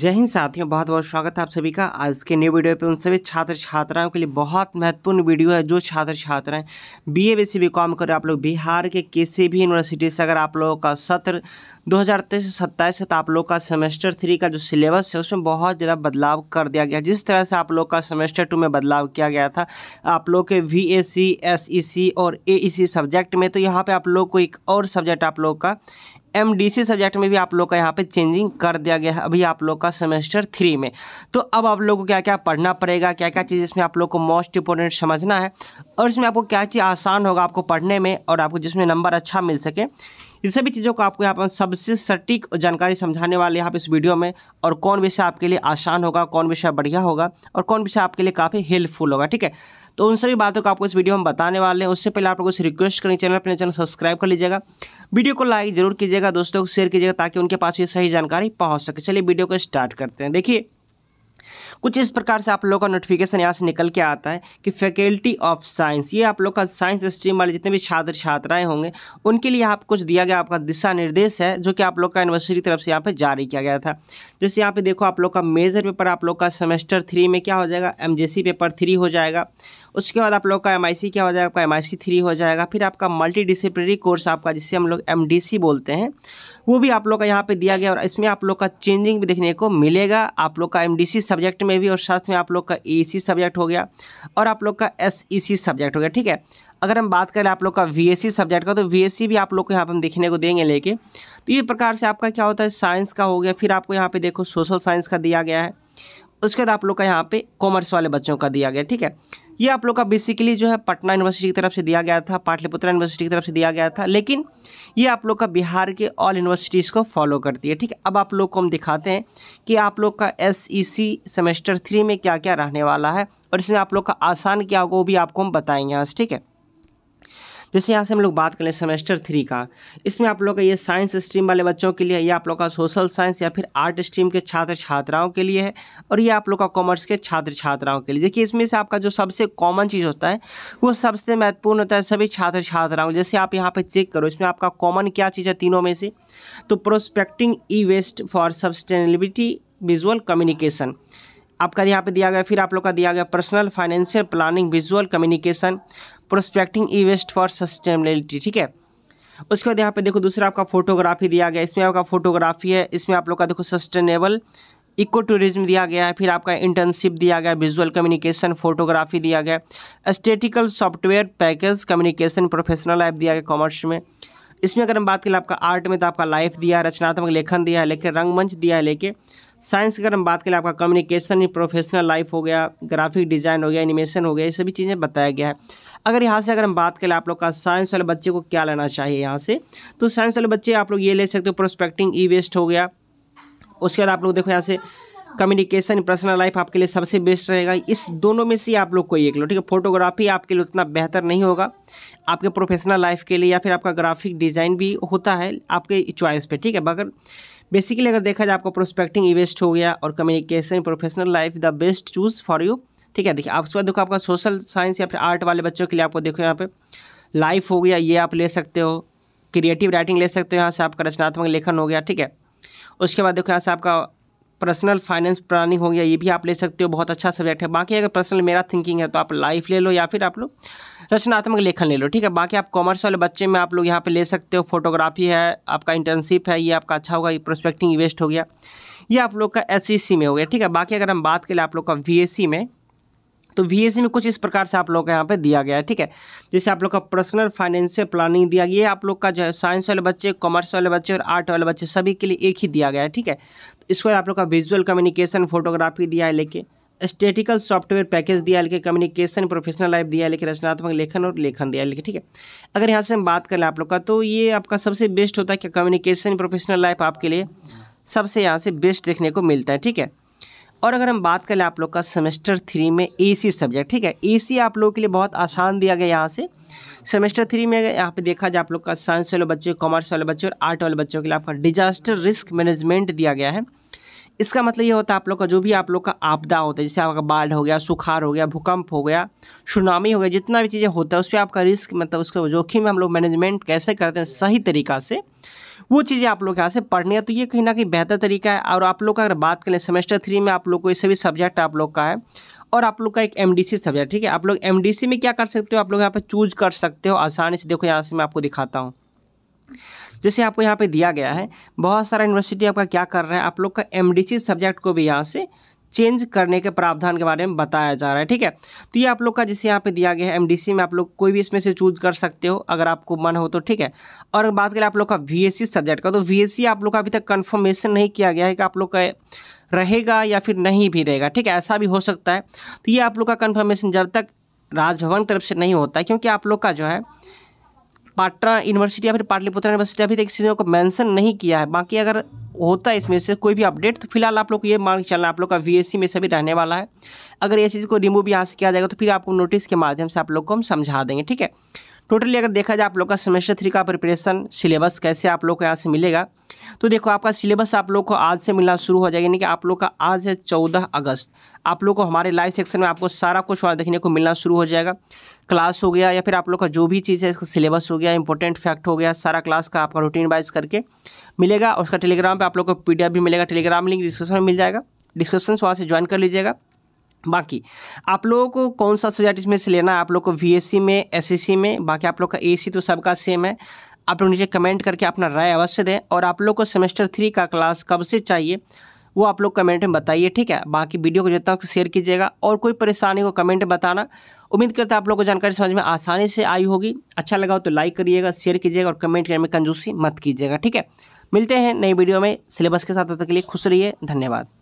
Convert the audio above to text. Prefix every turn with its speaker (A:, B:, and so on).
A: जय हिंद साथियों बहुत बहुत स्वागत है आप सभी का आज के न्यू वीडियो पे उन सभी छात्र छात्राओं के लिए बहुत महत्वपूर्ण वीडियो है जो छात्र छात्राएं B A B C B com कर आप लोग बिहार के किसी भी यूनिवर्सिटी से अगर आप लोगों का सत्र दो हज़ार तेईस से सत्ताईस से तो आप लोग का सेमेस्टर थ्री का जो सिलेबस है उसमें बहुत ज़्यादा बदलाव कर दिया गया जिस तरह से आप लोग का सेमेस्टर टू में बदलाव किया गया था आप लोग के V A C S E सी और ए ई सी सब्जेक्ट में तो यहाँ पर आप लोग को एक और सब्जेक्ट आप लोग का एम डी सी सब्जेक्ट में भी आप लोग का यहाँ पे चेंजिंग कर दिया गया है अभी आप लोग का सेमेस्टर थ्री में तो अब आप लोग को क्या क्या पढ़ना पड़ेगा क्या क्या चीज़ इसमें आप लोग को मोस्ट इंपोर्टेंट समझना है और इसमें आपको क्या चीज़ आसान होगा आपको पढ़ने में और आपको जिसमें नंबर अच्छा मिल सके इन सभी चीज़ों को आपको यहाँ पर सबसे सटीक जानकारी समझाने वाले यहाँ पर इस वीडियो में और कौन विषय आपके लिए आसान होगा कौन विषय बढ़िया होगा और कौन विषय आपके लिए काफ़ी हेल्पफुल होगा ठीक है तो उन सभी बातों को आपको इस वीडियो में बताने वाले हैं उससे पहले आप लोगों से रिक्वेस्ट करें चैनल अपने चैनल सब्सक्राइब कर लीजिएगा वीडियो को लाइक जरूर कीजिएगा दोस्तों को शेयर कीजिएगा ताकि उनके पास भी सही जानकारी पहुँच सके चलिए वीडियो को स्टार्ट करते हैं देखिए कुछ इस प्रकार से आप लोगों का नोटिफिकेशन यहाँ से निकल के आता है कि फैकल्टी ऑफ साइंस ये आप लोग का साइंस स्ट्रीम वाले जितने भी छात्र छात्राएं होंगे उनके लिए आप कुछ दिया गया आपका दिशा निर्देश है जो कि आप लोग का यूनिवर्सिटी की तरफ से यहाँ पर जारी किया गया था जैसे यहाँ पे देखो आप लोग का मेजर पेपर आप लोग का सेमेस्टर थ्री में क्या हो जाएगा एम पेपर थ्री हो जाएगा उसके बाद आप लोग का एम क्या हो जाएगा आपका एम आई थ्री हो जाएगा फिर आपका मल्टी डिसिप्लिनरी कोर्स आपका जिसे हम लोग एम बोलते हैं वो भी आप लोग का यहाँ पे दिया गया और इसमें आप लोग का चेंजिंग भी देखने को मिलेगा आप लोग का एम सब्जेक्ट में में भी और साथ में आप लोग का ए सब्जेक्ट हो गया और आप लोग का एस सब्जेक्ट e हो गया ठीक है अगर हम बात करें आप लोग का वी सब्जेक्ट का तो वी भी आप लोग को यहाँ पर हम देखने को देंगे लेके तो ये प्रकार से आपका क्या होता है साइंस का हो गया फिर आपको यहाँ पे देखो सोशल साइंस का दिया गया है उसके बाद आप लोग का यहाँ पे कॉमर्स वाले बच्चों का दिया गया ठीक है ये आप लोग का बेसिकली जो है पटना यूनिवर्सिटी की तरफ से दिया गया था पाटलिपुत्रा यूनिवर्सिटी की तरफ से दिया गया था लेकिन ये आप लोग का बिहार के ऑल यूनिवर्सिटीज़ को फॉलो करती है ठीक है अब आप लोग को हम दिखाते हैं कि आप लोग का एस सेमेस्टर थ्री में क्या क्या रहने वाला है और इसमें आप लोग का आसान क्या होगा वो भी आपको हम बताएंगे आज ठीक है जैसे यहाँ से हम लोग बात करें सेमेस्टर थ्री का इसमें आप लोग का ये साइंस स्ट्रीम वाले बच्चों के लिए ये आप लोग का सोशल साइंस या फिर आर्ट स्ट्रीम के छात्र छात्राओं के लिए है और ये आप लोग का कॉमर्स के छात्र छात्राओं के लिए देखिए इसमें से आपका जो सबसे कॉमन चीज़ होता है वो सबसे महत्वपूर्ण होता है सभी छात्र छात्राओं जैसे आप यहाँ पर चेक करो इसमें आपका कॉमन क्या चीज़ है तीनों में से तो prospecting E waste for sustainability visual communication आपका यहाँ पे दिया गया फिर आप लोग का दिया गया personal financial planning visual communication prospecting E waste for sustainability ठीक है उसके बाद यहाँ पे देखो दूसरा आपका फोटोग्राफी दिया गया इसमें आपका फोटोग्राफी है इसमें आप लोग का देखो सस्टेनेबल इको टूरिज्म दिया गया है फिर आपका इंटर्नशिप दिया गया विजुअल कम्युनिकेशन फोटोग्राफी दिया गया aesthetical software package communication professional app दिया गया कॉमर्स में इसमें अगर हम बात करें आपका आर्ट में तो आपका लाइफ दिया है रचनात्मक लेखन दिया है लेकिन रंगमंच दिया है लेके साइंस की अगर हम बात करें आपका कम्युनिकेशन प्रोफेशनल लाइफ हो गया ग्राफिक डिज़ाइन हो गया एनिमेशन हो गया ये सभी चीज़ें बताया गया है अगर यहाँ से अगर हम बात करें आप लोग का साइंस वाले बच्चे को क्या लेना चाहिए यहाँ से तो साइंस वाले बच्चे आप लोग ये ले सकते हो प्रोस्पेक्टिंग ई वेस्ट हो गया उसके बाद आप लोग देखो यहाँ से कम्युनिकेशन पर्सनल लाइफ आपके लिए सबसे बेस्ट रहेगा इस दोनों में से आप लोग कोई एक लो ठीक है फोटोग्राफी आपके लिए उतना बेहतर नहीं होगा आपके प्रोफेशनल लाइफ के लिए या फिर आपका ग्राफिक डिज़ाइन भी होता है आपके चॉइस पे ठीक है मगर बेसिकली अगर देखा जाए आपका प्रोस्पेक्टिंग इवेस्ट हो गया और communication professional life the best choose for you ठीक है देखिए आप उसके बाद देखो आपका सोशल साइंस या फिर आर्ट वाले बच्चों के लिए आपको देखो यहाँ पे लाइफ हो गया ये आप ले सकते हो क्रिएटिव राइटिंग ले सकते हो यहाँ से आपका रचनात्मक लेखन हो गया ठीक है उसके बाद देखो यहाँ से आपका पर्सनल फाइनेंस प्लानिंग हो गया ये भी आप ले सकते हो बहुत अच्छा सब्जेक्ट है बाकी अगर पर्सनल मेरा थिंकिंग है तो आप लाइफ ले लो या फिर आप लोग रचनात्मक लेखन ले लो ठीक है बाकी आप कॉमर्स वाले बच्चे में आप लोग यहाँ पे ले सकते हो फोटोग्राफी है आपका इंटर्नशिप है ये आपका अच्छा होगा ये प्रोस्पेक्टिंग इवेस्ट हो गया ये आप लोग का एस e में हो गया ठीक है बाकी अगर हम बात करें आप लोग का वी में तो वी में कुछ इस प्रकार से आप लोग का यहाँ पे दिया गया है ठीक है जैसे आप लोग का पर्सनल फाइनेंशियल प्लानिंग दिया गया है आप लोग का जो है साइंस वाले बच्चे कॉमर्स वाले बच्चे और आर्ट वाले बच्चे सभी के लिए एक ही दिया गया है ठीक है तो इसके बाद आप लोग का विजुअल कम्युनिकेशन फोटोग्राफी दिया है लेके स्टेटिकल सॉफ्टवेयर पैकेज दिया है लेकिन कम्युनिकेशन प्रोफेशनल लाइफ दिया है लेकिन रचनात्मक लेखन और लेखन दिया लेकिन ठीक है अगर यहाँ से हम बात कर लें आप लोग का तो ये आपका सबसे बेस्ट होता है कि कम्युनिकेशन प्रोफेशनल लाइफ आपके लिए सबसे यहाँ से बेस्ट देखने को मिलता है ठीक है और अगर हम बात करें आप लोग का सेमेस्टर थ्री में ए सी सब्जेक्ट ठीक है ए सी आप लोगों के लिए बहुत आसान दिया गया यहाँ से सेमेस्टर थ्री में यहाँ पे देखा जाए आप लोग का साइंस वाले बच्चे कॉमर्स वाले बच्चे और आर्ट वाले बच्चों के लिए आपका डिजास्टर रिस्क मैनेजमेंट दिया गया है इसका मतलब ये होता है आप लोग का जो भी आप लोग का आपदा होता है जैसे आपका बाढ़ हो गया सुखार हो गया भूकंप हो गया सुनामी हो गया जितना भी चीज़ें होता है उस पर आपका रिस्क मतलब उसके जोखिम हम लोग मैनेजमेंट कैसे करते हैं सही तरीका से वो चीज़ें आप लोग यहाँ से पढ़नी है तो ये कहीं ना कहीं बेहतर तरीका है और आप लोग का अगर बात करें सेमेस्टर थ्री में आप लोग को ये सभी सब्जेक्ट आप लोग का है और आप लोग का एक एम सब्जेक्ट ठीक है आप लोग एम में क्या कर सकते हो आप लोग यहाँ पर चूज कर सकते हो आसानी से देखो यहाँ से मैं आपको दिखाता हूँ जैसे आपको यहाँ पे दिया गया है बहुत सारा यूनिवर्सिटी आपका क्या कर रहा है आप लोग का एम सब्जेक्ट को भी यहाँ से चेंज करने के प्रावधान के बारे में बताया जा रहा है ठीक है तो ये आप लोग का जैसे यहाँ पे दिया गया है एमडीसी में आप लोग कोई भी इसमें से चूज कर सकते हो अगर आपको मन हो तो ठीक है और बात करें आप लोग का वीएससी सब्जेक्ट का तो वीएससी आप लोग का अभी तक कन्फर्मेशन नहीं किया गया है कि आप लोग का रहेगा या फिर नहीं भी रहेगा ठीक है ऐसा भी हो सकता है तो ये आप लोग का कन्फर्मेशन जब तक राजभवन तरफ से नहीं होता है क्योंकि आप लोग का जो है पाटना यूनिवर्सिटी या फिर पाटलिपुत्र यूनिवर्सिटी अभी तक इस चीज़ों को मेंशन नहीं किया है बाकी अगर होता है इसमें से कोई भी अपडेट तो फिलहाल आप लोग ये मान के चलना आप लोग का वी में से भी रहने वाला है अगर ये चीज़ को रिमूव यहाँ से किया जाएगा तो फिर आपको नोटिस के माध्यम से आप लोग को हम समझा देंगे ठीक है टोटली अगर देखा जाए आप लोग का सेमेस्टर थ्री का प्रिपरेशन सिलेबस कैसे आप लोग को यहाँ से मिलेगा तो देखो आपका सिलेबस आप लोग को आज से मिलना शुरू हो जाएगा यानी कि आप लोग का आज है चौदह अगस्त आप लोग को हमारे लाइव सेक्शन में आपको सारा कुछ वहाँ देखने को मिलना शुरू हो जाएगा क्लास हो गया या फिर आप लोग का जो भी चीज़ है इसका सिलेबस हो गया इंपॉर्टेंट फैक्ट हो गया सारा क्लास का आपका रूटीन वाइज करके मिलेगा उसका टेलीग्राम पर आप लोग को पी भी मिलेगा टेलीग्राम लिंक डिस्क्रिप्शन में मिल जाएगा डिस्क्रिप्शन वहाँ से ज्वाइन कर लीजिएगा बाकी आप लोगों को कौन सा सब्जेक्ट इसमें से लेना है आप लोग को वी में एस में बाकी आप लोग का ए तो सबका सेम है आप लोग नीचे कमेंट करके अपना राय अवश्य दें और आप लोग को सेमेस्टर थ्री का क्लास कब से चाहिए वो आप लोग कमेंट में बताइए ठीक है बाकी वीडियो को जितना शेयर कीजिएगा और कोई परेशानी को कमेंट में बताना उम्मीद करते हैं आप लोग को जानकारी समझ में आसानी से आई होगी अच्छा लगा हो तो लाइक करिएगा शेयर कीजिएगा और कमेंट करने में कंजूसी मत कीजिएगा ठीक है मिलते हैं नई वीडियो में सिलेबस के साथ तक के लिए खुश रहिए धन्यवाद